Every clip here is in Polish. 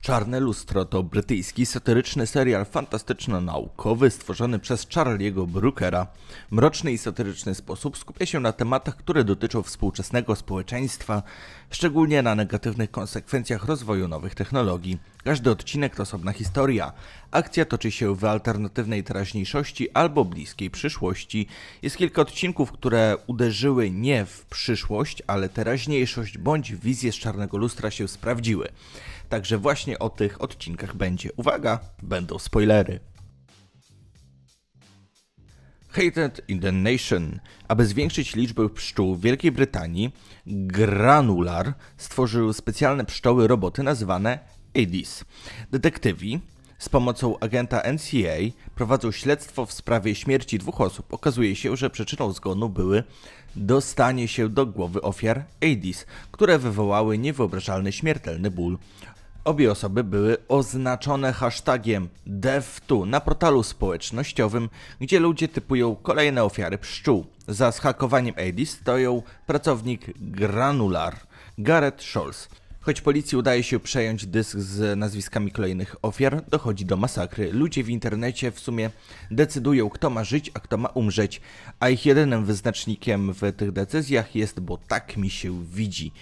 Czarne Lustro to brytyjski satyryczny serial fantastyczno-naukowy stworzony przez Charlie'ego Brookera. Mroczny i satyryczny sposób skupia się na tematach, które dotyczą współczesnego społeczeństwa, szczególnie na negatywnych konsekwencjach rozwoju nowych technologii. Każdy odcinek to osobna historia. Akcja toczy się w alternatywnej teraźniejszości albo bliskiej przyszłości. Jest kilka odcinków, które uderzyły nie w przyszłość, ale teraźniejszość bądź wizje z Czarnego Lustra się sprawdziły także właśnie o tych odcinkach będzie. Uwaga, będą spoilery. Hated in the Nation. Aby zwiększyć liczbę pszczół w Wielkiej Brytanii, Granular stworzył specjalne pszczoły roboty nazwane *AIDs*. Detektywi z pomocą agenta NCA prowadzą śledztwo w sprawie śmierci dwóch osób. Okazuje się, że przyczyną zgonu były dostanie się do głowy ofiar AIDS, które wywołały niewyobrażalny śmiertelny ból. Obie osoby były oznaczone hashtagiem DevTu na portalu społecznościowym, gdzie ludzie typują kolejne ofiary pszczół. Za zhakowaniem AD stoją pracownik Granular, Gareth Scholz. Choć policji udaje się przejąć dysk z nazwiskami kolejnych ofiar, dochodzi do masakry. Ludzie w internecie w sumie decydują, kto ma żyć, a kto ma umrzeć, a ich jedynym wyznacznikiem w tych decyzjach jest, bo tak mi się widzi.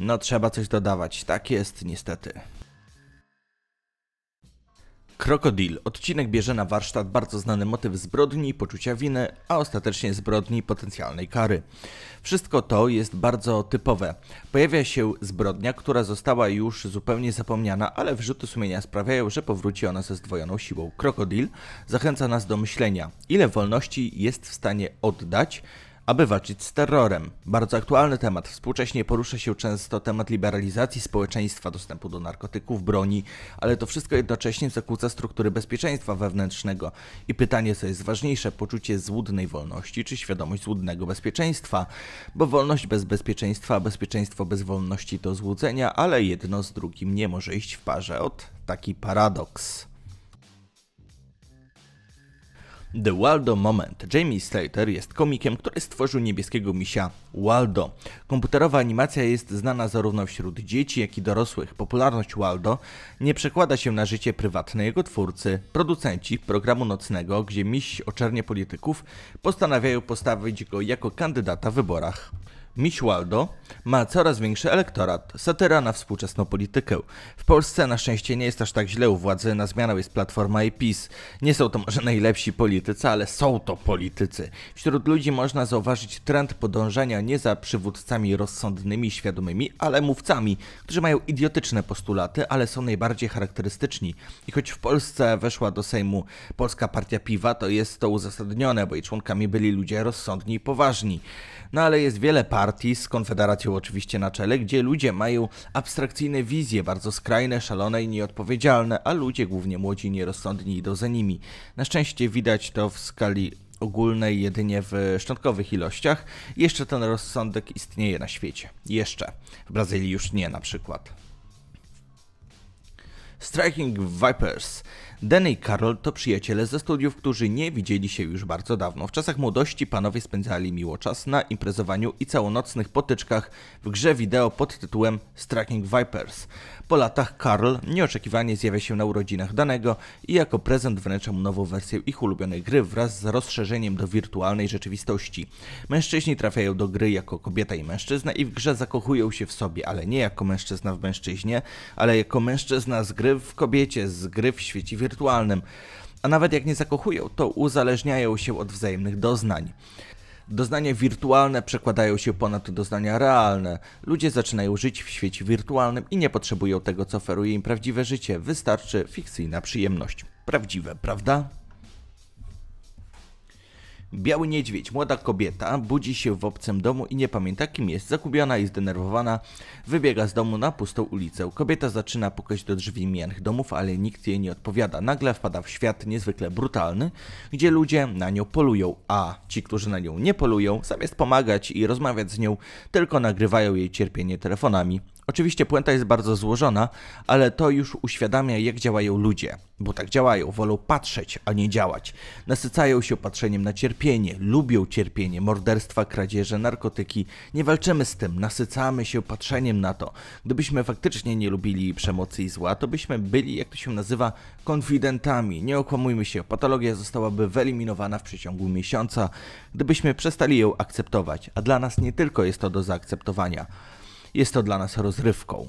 No trzeba coś dodawać, tak jest niestety. Krokodil. Odcinek bierze na warsztat bardzo znany motyw zbrodni, poczucia winy, a ostatecznie zbrodni potencjalnej kary. Wszystko to jest bardzo typowe. Pojawia się zbrodnia, która została już zupełnie zapomniana, ale wrzuty sumienia sprawiają, że powróci ona ze zdwojoną siłą. Krokodil zachęca nas do myślenia, ile wolności jest w stanie oddać, aby walczyć z terrorem. Bardzo aktualny temat. Współcześnie porusza się często temat liberalizacji społeczeństwa, dostępu do narkotyków, broni, ale to wszystko jednocześnie zakłóca struktury bezpieczeństwa wewnętrznego. I pytanie, co jest ważniejsze, poczucie złudnej wolności czy świadomość złudnego bezpieczeństwa? Bo wolność bez bezpieczeństwa, a bezpieczeństwo bez wolności to złudzenia, ale jedno z drugim nie może iść w parze. Od taki paradoks. The Waldo Moment. Jamie Slater jest komikiem, który stworzył niebieskiego misia Waldo. Komputerowa animacja jest znana zarówno wśród dzieci, jak i dorosłych. Popularność Waldo nie przekłada się na życie prywatne jego twórcy. Producenci programu nocnego, gdzie miś oczernie polityków, postanawiają postawić go jako kandydata w wyborach. Miś Waldo ma coraz większy elektorat. Satyra na współczesną politykę. W Polsce na szczęście nie jest aż tak źle u władzy, na zmianę jest Platforma i PiS. Nie są to może najlepsi politycy, ale są to politycy. Wśród ludzi można zauważyć trend podążania nie za przywódcami rozsądnymi, świadomymi, ale mówcami, którzy mają idiotyczne postulaty, ale są najbardziej charakterystyczni. I choć w Polsce weszła do Sejmu Polska Partia Piwa, to jest to uzasadnione, bo jej członkami byli ludzie rozsądni i poważni. No ale jest wiele par partii z Konfederacją oczywiście na czele, gdzie ludzie mają abstrakcyjne wizje, bardzo skrajne, szalone i nieodpowiedzialne, a ludzie, głównie młodzi, nierozsądni idą za nimi. Na szczęście widać to w skali ogólnej jedynie w szczątkowych ilościach. Jeszcze ten rozsądek istnieje na świecie. Jeszcze. W Brazylii już nie na przykład. Striking Vipers Danny i Carol to przyjaciele ze studiów, którzy nie widzieli się już bardzo dawno. W czasach młodości panowie spędzali miło czas na imprezowaniu i całonocnych potyczkach w grze wideo pod tytułem Striking Vipers. Po latach Carl nieoczekiwanie zjawia się na urodzinach Danego i jako prezent wręcza mu nową wersję ich ulubionej gry wraz z rozszerzeniem do wirtualnej rzeczywistości. Mężczyźni trafiają do gry jako kobieta i mężczyzna i w grze zakochują się w sobie, ale nie jako mężczyzna w mężczyźnie, ale jako mężczyzna z gry w kobiecie, z gry w świecie wirtualnym, a nawet jak nie zakochują, to uzależniają się od wzajemnych doznań. Doznania wirtualne przekładają się ponad doznania realne. Ludzie zaczynają żyć w świecie wirtualnym i nie potrzebują tego, co oferuje im prawdziwe życie. Wystarczy fikcyjna przyjemność. Prawdziwe, prawda? Biały niedźwiedź, młoda kobieta, budzi się w obcym domu i nie pamięta kim jest. Zakubiona i zdenerwowana, wybiega z domu na pustą ulicę. Kobieta zaczyna pukać do drzwi mijanych domów, ale nikt jej nie odpowiada. Nagle wpada w świat niezwykle brutalny, gdzie ludzie na nią polują, a ci, którzy na nią nie polują, zamiast pomagać i rozmawiać z nią, tylko nagrywają jej cierpienie telefonami. Oczywiście puenta jest bardzo złożona, ale to już uświadamia, jak działają ludzie, bo tak działają, wolą patrzeć, a nie działać. Nasycają się patrzeniem na cierpienie, lubią cierpienie, morderstwa, kradzieże, narkotyki. Nie walczymy z tym, nasycamy się patrzeniem na to. Gdybyśmy faktycznie nie lubili przemocy i zła, to byśmy byli, jak to się nazywa, konfidentami. Nie okłamujmy się, patologia zostałaby wyeliminowana w przeciągu miesiąca, gdybyśmy przestali ją akceptować, a dla nas nie tylko jest to do zaakceptowania. Jest to dla nas rozrywką.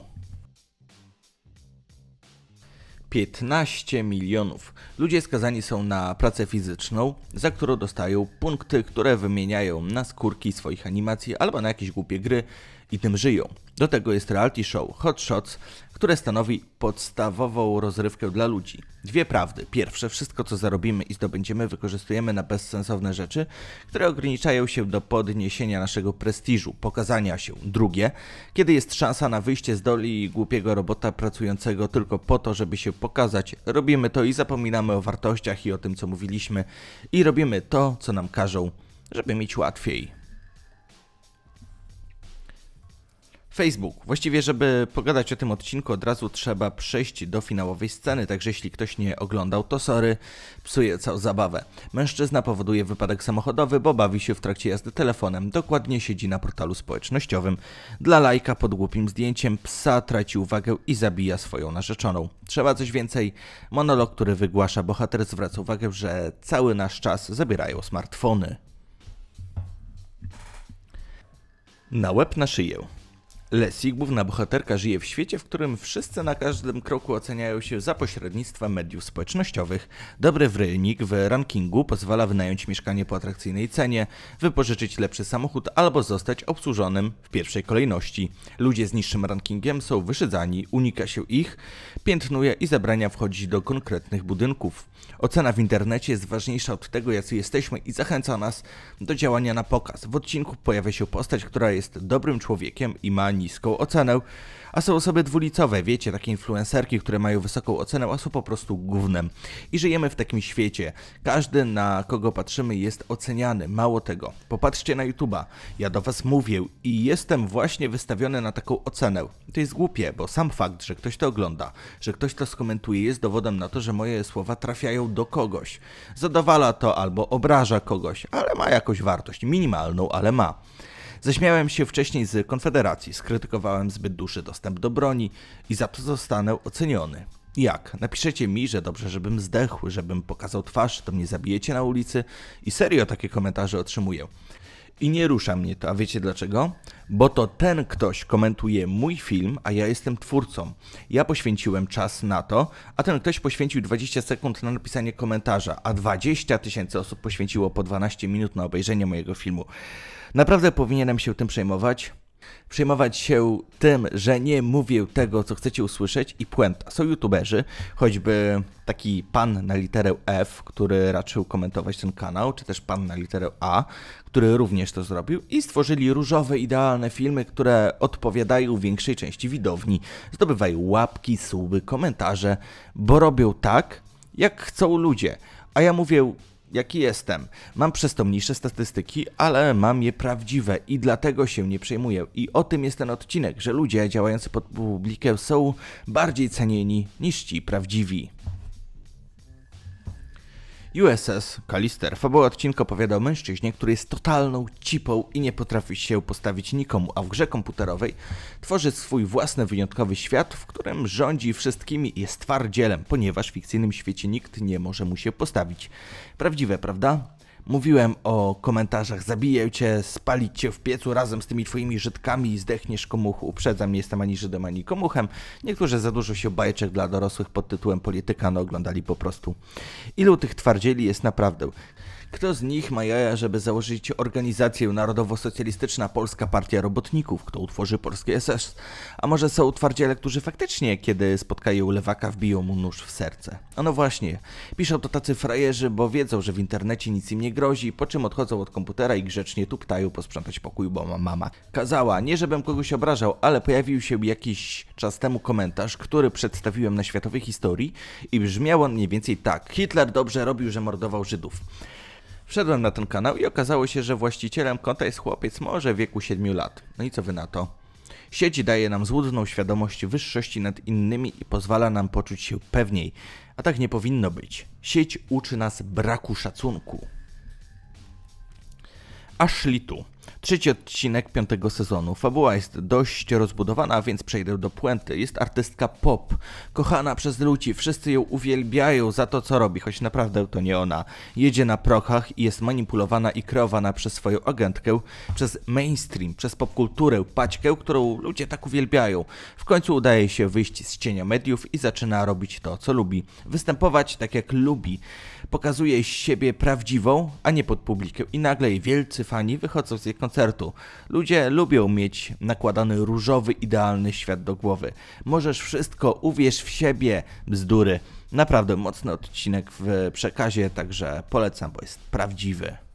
15 milionów. Ludzie skazani są na pracę fizyczną, za którą dostają punkty, które wymieniają na skórki swoich animacji albo na jakieś głupie gry, i tym żyją. Do tego jest reality show Hot Shots, które stanowi podstawową rozrywkę dla ludzi. Dwie prawdy. Pierwsze, wszystko co zarobimy i zdobędziemy wykorzystujemy na bezsensowne rzeczy, które ograniczają się do podniesienia naszego prestiżu, pokazania się. Drugie, kiedy jest szansa na wyjście z doli głupiego robota pracującego tylko po to, żeby się pokazać, robimy to i zapominamy o wartościach i o tym co mówiliśmy i robimy to, co nam każą, żeby mieć łatwiej. Facebook. Właściwie, żeby pogadać o tym odcinku, od razu trzeba przejść do finałowej sceny, także jeśli ktoś nie oglądał, to sorry, psuje całą zabawę. Mężczyzna powoduje wypadek samochodowy, bo bawi się w trakcie jazdy telefonem, dokładnie siedzi na portalu społecznościowym. Dla lajka pod głupim zdjęciem psa traci uwagę i zabija swoją narzeczoną. Trzeba coś więcej. Monolog, który wygłasza bohater zwraca uwagę, że cały nasz czas zabierają smartfony. Na łeb na szyję. Lesigmów, główna bohaterka żyje w świecie, w którym wszyscy na każdym kroku oceniają się za pośrednictwem mediów społecznościowych. Dobry wynik w rankingu pozwala wynająć mieszkanie po atrakcyjnej cenie, wypożyczyć lepszy samochód albo zostać obsłużonym w pierwszej kolejności. Ludzie z niższym rankingiem są wyszydzani, unika się ich, piętnuje i zabrania wchodzić do konkretnych budynków. Ocena w internecie jest ważniejsza od tego, jacy jesteśmy i zachęca nas do działania na pokaz. W odcinku pojawia się postać, która jest dobrym człowiekiem i ma niską ocenę. A są osoby dwulicowe, wiecie, takie influencerki, które mają wysoką ocenę, a są po prostu głównym. I żyjemy w takim świecie. Każdy, na kogo patrzymy, jest oceniany. Mało tego. Popatrzcie na YouTube'a. Ja do was mówię i jestem właśnie wystawiony na taką ocenę. To jest głupie, bo sam fakt, że ktoś to ogląda, że ktoś to skomentuje, jest dowodem na to, że moje słowa trafiają do kogoś. Zadowala to albo obraża kogoś, ale ma jakąś wartość. Minimalną, ale ma. Ześmiałem się wcześniej z Konfederacji, skrytykowałem zbyt duży dostęp do broni i za to zostanę oceniony. Jak? Napiszecie mi, że dobrze, żebym zdechł, żebym pokazał twarz, to mnie zabijecie na ulicy? I serio takie komentarze otrzymuję. I nie rusza mnie to, a wiecie dlaczego? Bo to ten ktoś komentuje mój film, a ja jestem twórcą. Ja poświęciłem czas na to, a ten ktoś poświęcił 20 sekund na napisanie komentarza, a 20 tysięcy osób poświęciło po 12 minut na obejrzenie mojego filmu. Naprawdę powinienem się tym przejmować. Przejmować się tym, że nie mówię tego, co chcecie usłyszeć i puenta. Są youtuberzy, choćby taki pan na literę F, który raczył komentować ten kanał, czy też pan na literę A, który również to zrobił i stworzyli różowe, idealne filmy, które odpowiadają większej części widowni. Zdobywają łapki, suby, komentarze, bo robią tak, jak chcą ludzie. A ja mówię, jaki jestem. Mam przez to mniejsze statystyki, ale mam je prawdziwe i dlatego się nie przejmuję. I o tym jest ten odcinek, że ludzie działający pod publikę są bardziej cenieni niż ci prawdziwi. USS Callister. Fabuła odcinka opowiada o mężczyźnie, który jest totalną cipą i nie potrafi się postawić nikomu, a w grze komputerowej tworzy swój własny wyjątkowy świat, w którym rządzi wszystkimi i jest twardzielem, ponieważ w fikcyjnym świecie nikt nie może mu się postawić. Prawdziwe, prawda? Mówiłem o komentarzach, zabiję cię, spalić cię w piecu razem z tymi twoimi Żydkami i zdechniesz komuchu. Uprzedzam, nie jestem ani Żydem, ani komuchem. Niektórzy za dużo się bajeczek dla dorosłych pod tytułem Politykano oglądali po prostu. Ilu tych twardzieli jest naprawdę? Kto z nich ma jaja, żeby założyć organizację Narodowo-Socjalistyczna Polska Partia Robotników? Kto utworzy polskie SS? A może są twardziele, którzy faktycznie, kiedy spotkają lewaka, wbiją mu nóż w serce? A no właśnie, piszą to tacy frajerzy, bo wiedzą, że w internecie nic im nie grozi, po czym odchodzą od komputera i grzecznie tuptają posprzątać pokój, bo ma mama. Kazała, nie żebym kogoś obrażał, ale pojawił się jakiś czas temu komentarz, który przedstawiłem na Światowej Historii i brzmiał on mniej więcej tak. Hitler dobrze robił, że mordował Żydów. Wszedłem na ten kanał i okazało się, że właścicielem konta jest chłopiec może wieku 7 lat. No i co wy na to? Sieć daje nam złudną świadomość wyższości nad innymi i pozwala nam poczuć się pewniej, a tak nie powinno być. Sieć uczy nas braku szacunku. Aż tu. Trzeci odcinek piątego sezonu. Fabuła jest dość rozbudowana, więc przejdę do puenty. Jest artystka pop, kochana przez ludzi, wszyscy ją uwielbiają za to, co robi, choć naprawdę to nie ona. Jedzie na prochach i jest manipulowana i kreowana przez swoją agentkę, przez mainstream, przez popkulturę, paćkę, którą ludzie tak uwielbiają. W końcu udaje się wyjść z cienia mediów i zaczyna robić to, co lubi. Występować tak, jak lubi. Pokazuje siebie prawdziwą, a nie pod publikę i nagle jej wielcy fani wychodzą z jej koncertu. Ludzie lubią mieć nakładany różowy, idealny świat do głowy. Możesz wszystko, uwierz w siebie, bzdury. Naprawdę mocny odcinek w przekazie, także polecam, bo jest prawdziwy.